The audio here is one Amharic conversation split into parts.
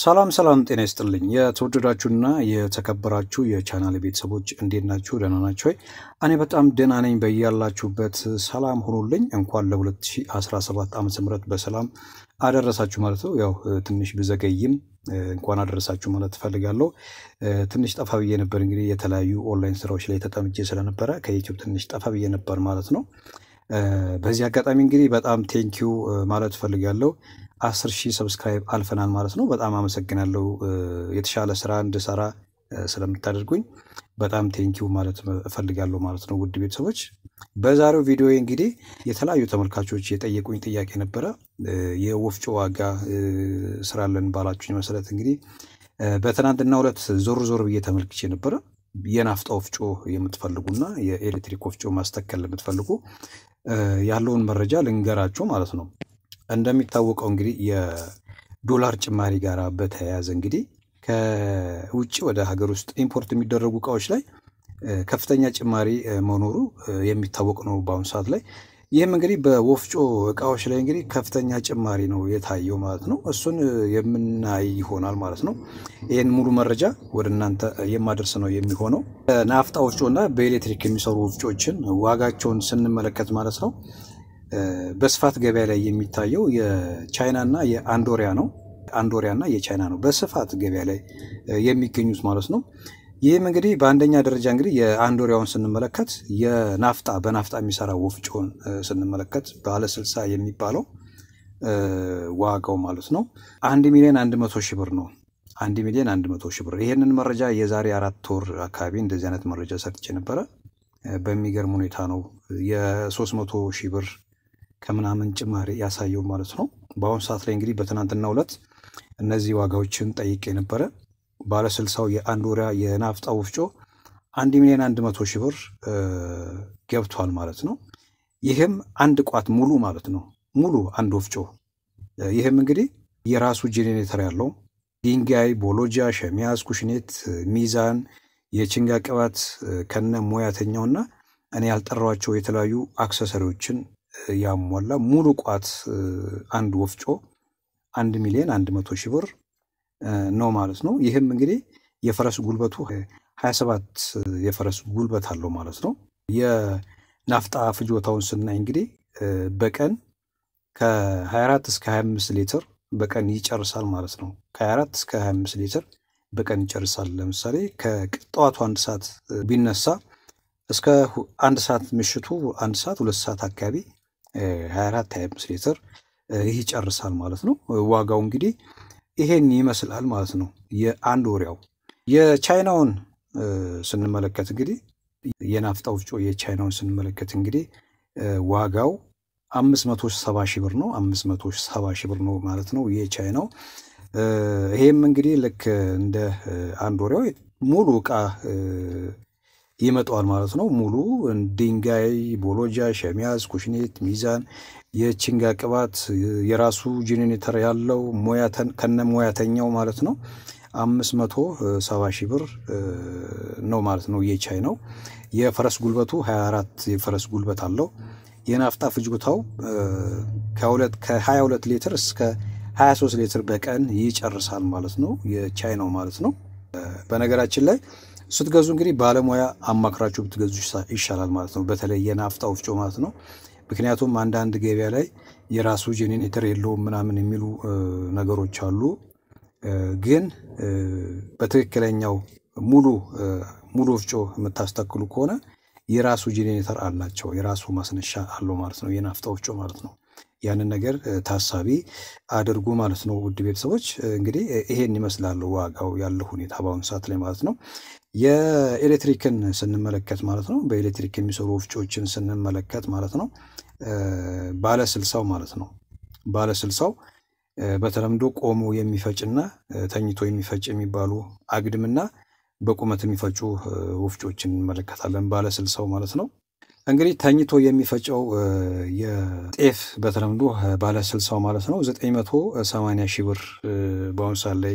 ሰላም ሰላም፣ ጤና ይስጥልኝ የተወደዳችሁና የተከበራችሁ የቻናል ቤተሰቦች እንዴት ናችሁ? ደህና ናችሁ ወይ? እኔ በጣም ደህና ነኝ። በያላችሁበት ሰላም ሆኖልኝ እንኳን ለ2017 ዓ ም በሰላም አደረሳችሁ ማለት ነው። ያው ትንሽ ብዘገይም እንኳን አደረሳችሁ ማለት ትፈልጋለሁ። ትንሽ ጠፋ ብዬ ነበር እንግዲህ የተለያዩ ኦንላይን ስራዎች ላይ ተጠምጄ ስለነበረ ከዩቲዩብ ትንሽ ጠፋ ብዬ ነበር ማለት ነው። በዚህ አጋጣሚ እንግዲህ በጣም ቴንኪዩ ማለት ትፈልጋለሁ አስር ሺህ ሰብስክራይብ አልፈናል ማለት ነው። በጣም አመሰግናለሁ። የተሻለ ስራ እንድሰራ ስለምታደርጉኝ በጣም ቴንኪው ማለት እፈልጋለሁ ማለት ነው። ውድ ቤተሰቦች በዛሬው ቪዲዮ እንግዲህ የተለያዩ ተመልካቾች የጠየቁኝ ጥያቄ ነበረ። የወፍጮ ዋጋ ስራለን ባላችሁኝ መሰረት እንግዲህ በትናንትና ሁለት ዞር ዞር ብዬ ተመልክቼ ነበረ። የናፍጣ ወፍጮ የምትፈልጉና የኤሌክትሪክ ወፍጮ ማስተከል የምትፈልጉ ያለውን መረጃ ልንገራችሁ ማለት ነው። እንደሚታወቀው እንግዲህ የዶላር ጭማሪ ጋር በተያያዘ እንግዲህ ከውጭ ወደ ሀገር ውስጥ ኢምፖርት የሚደረጉ እቃዎች ላይ ከፍተኛ ጭማሪ መኖሩ የሚታወቅ ነው በአሁኑ ሰዓት ላይ። ይህም እንግዲህ በወፍጮ እቃዎች ላይ እንግዲህ ከፍተኛ ጭማሪ ነው የታየው ማለት ነው። እሱን የምናይ ይሆናል ማለት ነው። ይህን ሙሉ መረጃ ወደ እናንተ የማደርስ ነው የሚሆነው። ናፍጣ ወፍጮ እና በኤሌክትሪክ የሚሰሩ ወፍጮችን ዋጋቸውን ስንመለከት ማለት ነው በስፋት ገበያ ላይ የሚታየው የቻይና እና የአንዶሪያ ነው። አንዶሪያ የቻይና ነው በስፋት ገበያ ላይ የሚገኙት ማለት ነው። ይህም እንግዲህ በአንደኛ ደረጃ እንግዲህ የአንዶሪያውን ስንመለከት የናፍጣ በናፍጣ የሚሰራ ወፍጮን ስንመለከት ባለ የሚባለው ዋጋው ማለት ነው አንድ ሚሊዮን አንድ መቶ ሺህ ብር ነው። አንድ ሚሊዮን አንድ መቶ ሺህ ብር። ይህንን መረጃ የዛሬ አራት ወር አካባቢ እንደዚህ አይነት መረጃ ሰጥቼ ነበረ። በሚገርም ሁኔታ ነው የሶስት መቶ ሺህ ብር ከምናምን ጭማሪ ያሳየው ማለት ነው። በአሁኑ ሰዓት ላይ እንግዲህ በትናንትናው ዕለት እነዚህ ዋጋዎችን ጠይቄ ነበረ። ባለ ስልሳው የአንድ ወሪያ የናፍጣ ወፍጮ አንድ ሚሊዮን አንድ መቶ ሺህ ብር ገብቷል ማለት ነው። ይህም አንድ ቋት ሙሉ ማለት ነው ሙሉ አንድ ወፍጮ። ይህም እንግዲህ የራሱ ጄኔሬተር ያለው ድንጋይ፣ ቦሎጃ፣ ሸሚያዝ፣ ኩሽኔት፣ ሚዛን፣ የችንጋ ቅባት ከነ ሙያተኛውና እኔ ያልጠራዋቸው የተለያዩ አክሰሰሪዎችን ያሟላ ሙሉ ቋት አንድ ወፍጮ አንድ ሚሊዮን አንድ መቶ ሺህ ብር ነው ማለት ነው። ይህም እንግዲህ የፈረስ ጉልበቱ 27 የፈረስ ጉልበት አለው ማለት ነው። የናፍጣ ፍጆታውን ስናይ እንግዲህ በቀን ከ24 እስከ 25 ሊትር በቀን ይጨርሳል ማለት ነው። ከ24 እስከ 25 ሊትር በቀን ይጨርሳል። ለምሳሌ ከጠዋቱ አንድ ሰዓት ቢነሳ እስከ አንድ ሰዓት ምሽቱ አንድ ሰዓት ሁለት ሰዓት አካባቢ 24 25 ሊትር ይህ ይጨርሳል ማለት ነው። ዋጋው እንግዲህ ይሄን ይመስላል ማለት ነው። የአንድ ወሪያው የቻይናውን ስንመለከት እንግዲህ የናፍጣ ወፍጮ የቻይናውን ስንመለከት እንግዲህ ዋጋው 570 ሺህ ብር ነው። 570 ሺህ ብር ነው ማለት ነው የቻይናው። ይሄም እንግዲህ ልክ እንደ አንድ ወሪያው ሙሉ እቃ ይመጣዋል ማለት ነው። ሙሉ ድንጋይ፣ ቦሎጃ፣ ሸሚያዝ፣ ኩሽኔት፣ ሚዛን፣ የችንጋ ቅባት፣ የራሱ ጄኔሬተር ያለው ከነ ሙያተኛው ማለት ነው አምስት መቶ ሰባ ሺህ ብር ነው ማለት ነው። የቻይ ነው። የፈረስ ጉልበቱ 24 የፈረስ ጉልበት አለው። የናፍጣ ፍጆታው ከ22 ሊትር እስከ 23 ሊትር በቀን ይጨርሳል ማለት ነው። የቻይ ነው ማለት ነው። በነገራችን ላይ ስትገዙ እንግዲህ ባለሙያ አማክራችሁ ብትገዙ ይሻላል ማለት ነው። በተለይ የናፍጣ ወፍጮ ማለት ነው። ምክንያቱም አንዳንድ ገበያ ላይ የራሱ ጄኔሬተር የለውም ምናምን የሚሉ ነገሮች አሉ። ግን በትክክለኛው ሙሉ ሙሉ ወፍጮ የምታስተክሉ ከሆነ የራሱ ጄኔሬተር አላቸው። የራሱ ማስነሻ አለው ማለት ነው። የናፍጣ ወፍጮ ማለት ነው። ያንን ነገር ታሳቢ አድርጉ ማለት ነው። ውድ ቤተሰቦች እንግዲህ ይሄን ይመስላል ዋጋው ያለው ሁኔታ በአሁኑ ሰዓት ላይ ማለት ነው። የኤሌክትሪክን ስንመለከት ማለት ነው በኤሌክትሪክ የሚሰሩ ወፍጮችን ስንመለከት ማለት ነው ባለ ስልሳው ማለት ነው ባለ ስልሳው በተለምዶ ቆሞ የሚፈጭና ተኝቶ የሚፈጭ የሚባሉ አግድምና በቁመት የሚፈጩ ወፍጮችን እንመለከታለን። ባለ ስልሳው ማለት ነው እንግዲህ ተኝቶ የሚፈጨው የጤፍ በተለምዶ ባለ ስልሳው ማለት ነው 980 ሺህ ብር በአሁኑ ሰዓት ላይ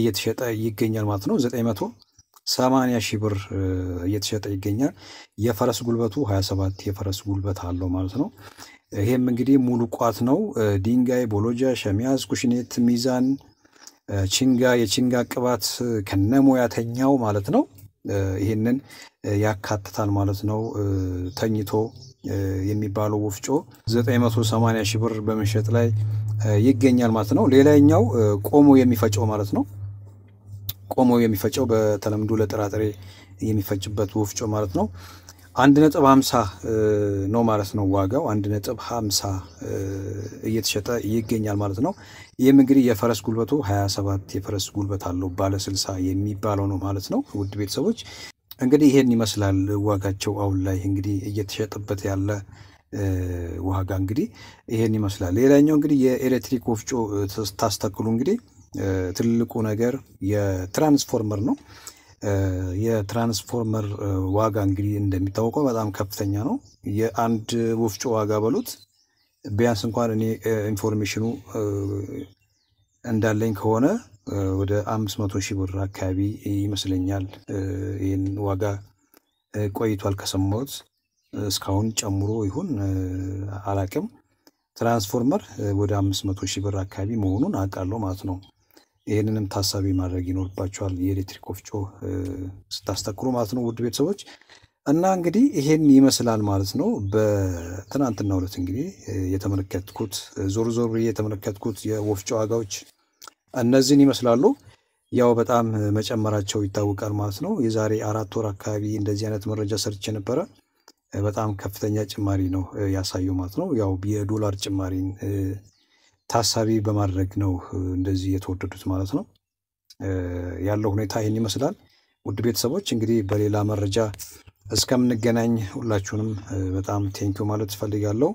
እየተሸጠ ይገኛል ማለት ነው። 980 ሺህ ብር እየተሸጠ ይገኛል። የፈረስ ጉልበቱ 27 የፈረስ ጉልበት አለው ማለት ነው። ይሄም እንግዲህ ሙሉ ቋት ነው። ድንጋይ፣ ቦሎጃ፣ ሸሚያዝ፣ ኩሽኔት፣ ሚዛን፣ ችንጋ፣ የችንጋ ቅባት ከነሙያተኛው ማለት ነው ይህንን ያካትታል ማለት ነው። ተኝቶ የሚባለው ወፍጮ 980 ሺህ ብር በመሸጥ ላይ ይገኛል ማለት ነው። ሌላኛው ቆሞ የሚፈጨው ማለት ነው። ቆሞ የሚፈጨው በተለምዶ ለጥራጥሬ የሚፈጭበት ወፍጮ ማለት ነው አንድ ነጥብ ሀምሳ ነው ማለት ነው። ዋጋው አንድ ነጥብ ሀምሳ እየተሸጠ ይገኛል ማለት ነው። ይህም እንግዲህ የፈረስ ጉልበቱ ሰባት የፈረስ ጉልበት አለው ባለ ስልሳ የሚባለው ነው ማለት ነው። ውድ ቤተሰቦች እንግዲህ ይሄን ይመስላል ዋጋቸው አሁን ላይ እንግዲህ እየተሸጠበት ያለ ዋጋ እንግዲህ ይሄን ይመስላል። ሌላኛው እንግዲህ የኤሌክትሪክ ወፍጮ ታስተክሉ እንግዲህ ትልቁ ነገር የትራንስፎርመር ነው። የትራንስፎርመር ዋጋ እንግዲህ እንደሚታወቀው በጣም ከፍተኛ ነው። የአንድ ወፍጮ ዋጋ በሉት ቢያንስ እንኳን እኔ ኢንፎርሜሽኑ እንዳለኝ ከሆነ ወደ አምስት መቶ ሺህ ብር አካባቢ ይመስለኛል። ይህን ዋጋ ቆይቷል ከሰማሁት እስካሁን ጨምሮ ይሁን አላቅም። ትራንስፎርመር ወደ አምስት መቶ ሺህ ብር አካባቢ መሆኑን አውቃለሁ ማለት ነው። ይህንንም ታሳቢ ማድረግ ይኖርባቸዋል የኤሌክትሪክ ወፍጮ ስታስተክሩ ማለት ነው ውድ ቤተሰቦች እና እንግዲህ ይሄን ይመስላል ማለት ነው። በትናንትና ሁለት እንግዲህ የተመለከትኩት ዞር ዞር የተመለከትኩት የወፍጮ ዋጋዎች እነዚህን ይመስላሉ። ያው በጣም መጨመራቸው ይታወቃል ማለት ነው። የዛሬ አራት ወር አካባቢ እንደዚህ አይነት መረጃ ሰርች ነበረ። በጣም ከፍተኛ ጭማሪ ነው ያሳየው ማለት ነው። ያው የዶላር ጭማሪን ታሳቢ በማድረግ ነው እንደዚህ የተወደዱት ማለት ነው። ያለው ሁኔታ ይህን ይመስላል። ውድ ቤተሰቦች እንግዲህ በሌላ መረጃ እስከምንገናኝ ሁላችሁንም በጣም ቴንኪው ማለት እፈልጋለሁ።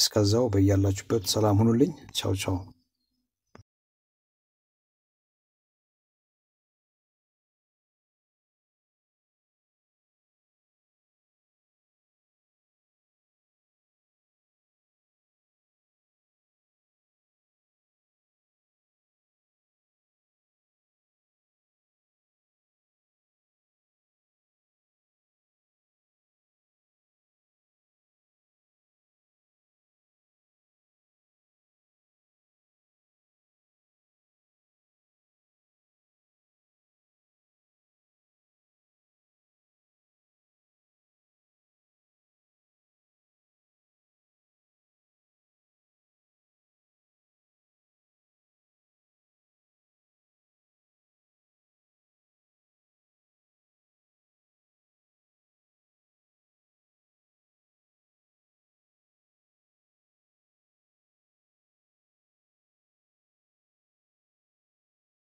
እስከዛው በያላችሁበት ሰላም ሁኑልኝ። ቻው ቻው።